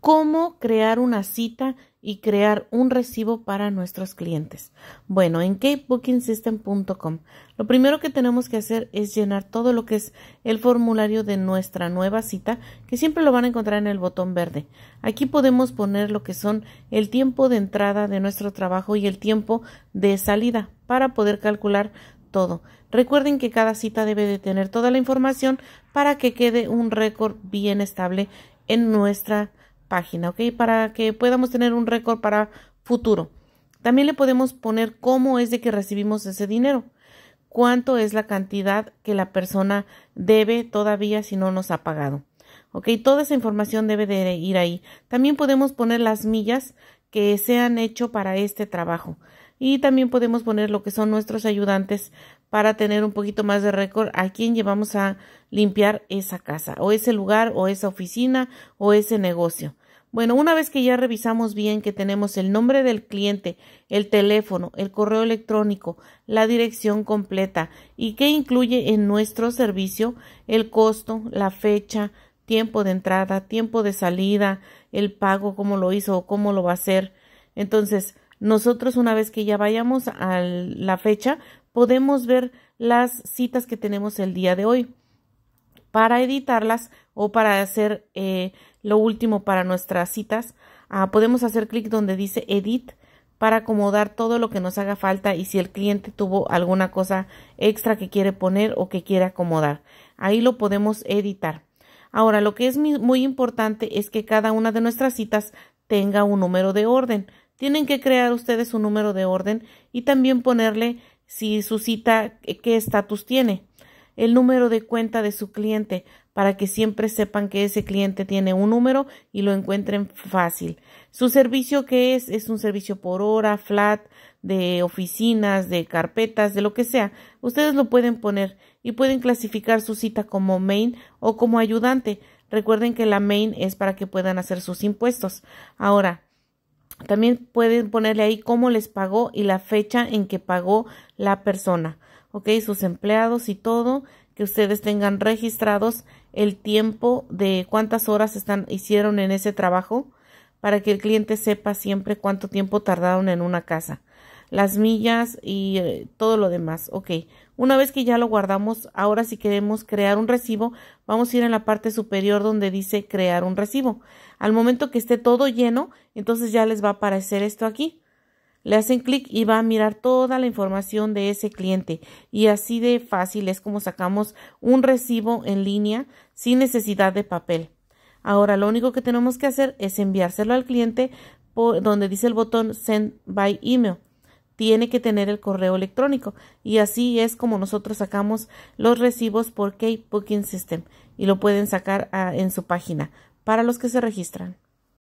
cómo crear una cita y crear un recibo para nuestros clientes. Bueno, en capebookingsystem.com lo primero que tenemos que hacer es llenar todo lo que es el formulario de nuestra nueva cita, que siempre lo van a encontrar en el botón verde. Aquí podemos poner lo que son el tiempo de entrada de nuestro trabajo y el tiempo de salida para poder calcular todo. Recuerden que cada cita debe de tener toda la información para que quede un récord bien estable en nuestra página, ¿ok? Para que podamos tener un récord para futuro. También le podemos poner cómo es de que recibimos ese dinero, cuánto es la cantidad que la persona debe todavía si no nos ha pagado. ¿Ok? Toda esa información debe de ir ahí. También podemos poner las millas que se han hecho para este trabajo. Y también podemos poner lo que son nuestros ayudantes para tener un poquito más de récord a quién llevamos a limpiar esa casa o ese lugar o esa oficina o ese negocio. Bueno, una vez que ya revisamos bien que tenemos el nombre del cliente, el teléfono, el correo electrónico, la dirección completa y que incluye en nuestro servicio el costo, la fecha, tiempo de entrada, tiempo de salida, el pago, cómo lo hizo o cómo lo va a hacer. Entonces, nosotros una vez que ya vayamos a la fecha, podemos ver las citas que tenemos el día de hoy para editarlas o para hacer eh, lo último para nuestras citas. Ah, podemos hacer clic donde dice edit para acomodar todo lo que nos haga falta y si el cliente tuvo alguna cosa extra que quiere poner o que quiere acomodar. Ahí lo podemos editar. Ahora, lo que es muy importante es que cada una de nuestras citas tenga un número de orden. Tienen que crear ustedes un número de orden y también ponerle si su cita eh, qué estatus tiene el número de cuenta de su cliente para que siempre sepan que ese cliente tiene un número y lo encuentren fácil. Su servicio que es es un servicio por hora, flat, de oficinas, de carpetas, de lo que sea. Ustedes lo pueden poner y pueden clasificar su cita como main o como ayudante. Recuerden que la main es para que puedan hacer sus impuestos. Ahora, también pueden ponerle ahí cómo les pagó y la fecha en que pagó la persona ok, sus empleados y todo, que ustedes tengan registrados el tiempo de cuántas horas están, hicieron en ese trabajo para que el cliente sepa siempre cuánto tiempo tardaron en una casa, las millas y eh, todo lo demás. Ok, una vez que ya lo guardamos, ahora si queremos crear un recibo, vamos a ir en la parte superior donde dice crear un recibo. Al momento que esté todo lleno, entonces ya les va a aparecer esto aquí. Le hacen clic y va a mirar toda la información de ese cliente. Y así de fácil es como sacamos un recibo en línea sin necesidad de papel. Ahora lo único que tenemos que hacer es enviárselo al cliente donde dice el botón Send by Email. Tiene que tener el correo electrónico. Y así es como nosotros sacamos los recibos por K-Booking System. Y lo pueden sacar en su página para los que se registran.